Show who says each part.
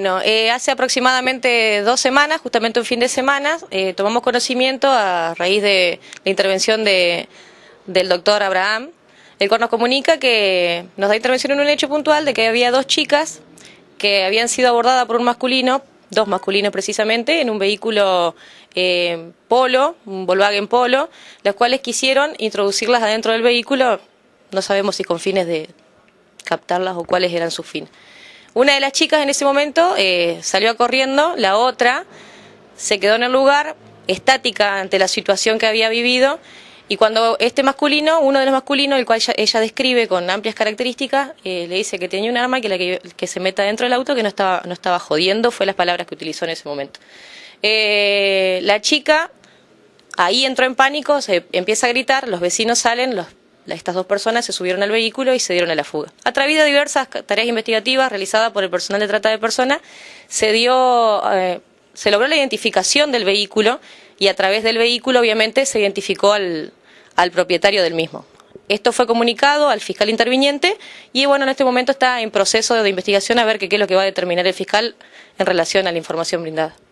Speaker 1: Bueno, eh, hace aproximadamente dos semanas, justamente un fin de semana, eh, tomamos conocimiento a raíz de la intervención del doctor Abraham, el cual nos comunica que nos da intervención en un hecho puntual de que había dos chicas que habían sido abordadas por un masculino, dos masculinos precisamente, en un vehículo eh, Polo, un Volkswagen Polo, las cuales quisieron introducirlas adentro del vehículo, no sabemos si con fines de captarlas o cuáles eran sus fines. Una de las chicas en ese momento eh, salió corriendo, la otra se quedó en el lugar estática ante la situación que había vivido y cuando este masculino, uno de los masculinos, el cual ella, describe con amplias características, eh, le dice que tenía un arma que, la que, se meta dentro del auto, que no estaba, no estaba jodiendo, fue las palabras que utilizó en ese momento. Eh, la chica ahí entró en pánico, se empieza a gritar, los vecinos salen, los estas dos personas se subieron al vehículo y se dieron a la fuga. A través de diversas tareas investigativas realizadas por el personal de trata de personas, eh, se logró la identificación del vehículo y a través del vehículo, obviamente, se identificó al, al propietario del mismo. Esto fue comunicado al fiscal interviniente y bueno, en este momento está en proceso de investigación a ver qué es lo que va a determinar el fiscal en relación a la información brindada.